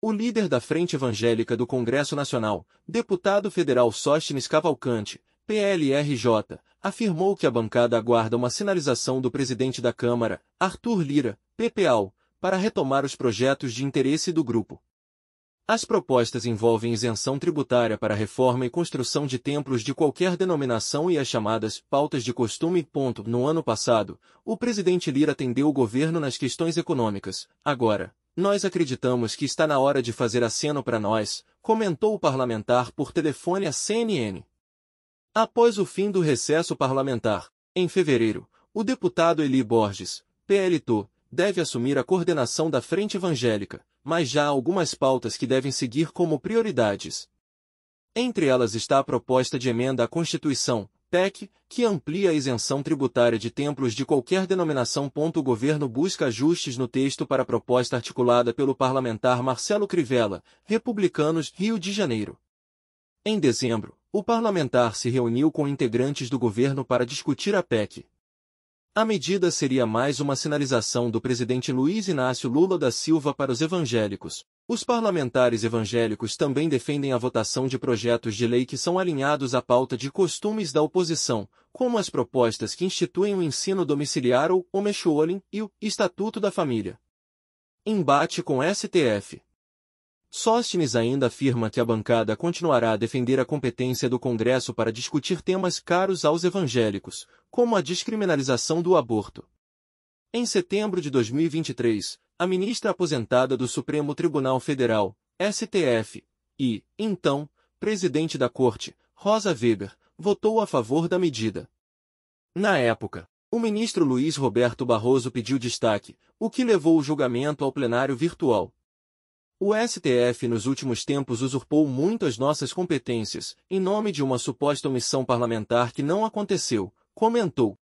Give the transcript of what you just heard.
O líder da Frente Evangélica do Congresso Nacional, deputado federal Sóstenes Cavalcante, PLRJ, afirmou que a bancada aguarda uma sinalização do presidente da Câmara, Arthur Lira, PPAL, para retomar os projetos de interesse do grupo. As propostas envolvem isenção tributária para reforma e construção de templos de qualquer denominação e as chamadas pautas de costume. No ano passado, o presidente Lira atendeu o governo nas questões econômicas. Agora, nós acreditamos que está na hora de fazer aceno para nós, comentou o parlamentar por telefone à CNN. Após o fim do recesso parlamentar, em fevereiro, o deputado Eli Borges, PLTO, deve assumir a coordenação da Frente Evangélica, mas já há algumas pautas que devem seguir como prioridades. Entre elas está a proposta de emenda à Constituição, PEC, que amplia a isenção tributária de templos de qualquer denominação. O governo busca ajustes no texto para a proposta articulada pelo parlamentar Marcelo Crivella, Republicanos, Rio de Janeiro. Em dezembro, o parlamentar se reuniu com integrantes do governo para discutir a PEC. A medida seria mais uma sinalização do presidente Luiz Inácio Lula da Silva para os evangélicos, os parlamentares evangélicos também defendem a votação de projetos de lei que são alinhados à pauta de costumes da oposição, como as propostas que instituem o ensino domiciliar ou homeschooling e o Estatuto da Família. Embate com STF Sóstines ainda afirma que a bancada continuará a defender a competência do Congresso para discutir temas caros aos evangélicos, como a descriminalização do aborto. Em setembro de 2023, a ministra aposentada do Supremo Tribunal Federal, STF, e, então, presidente da corte, Rosa Weber, votou a favor da medida. Na época, o ministro Luiz Roberto Barroso pediu destaque, o que levou o julgamento ao plenário virtual. O STF nos últimos tempos usurpou muito as nossas competências, em nome de uma suposta omissão parlamentar que não aconteceu, comentou,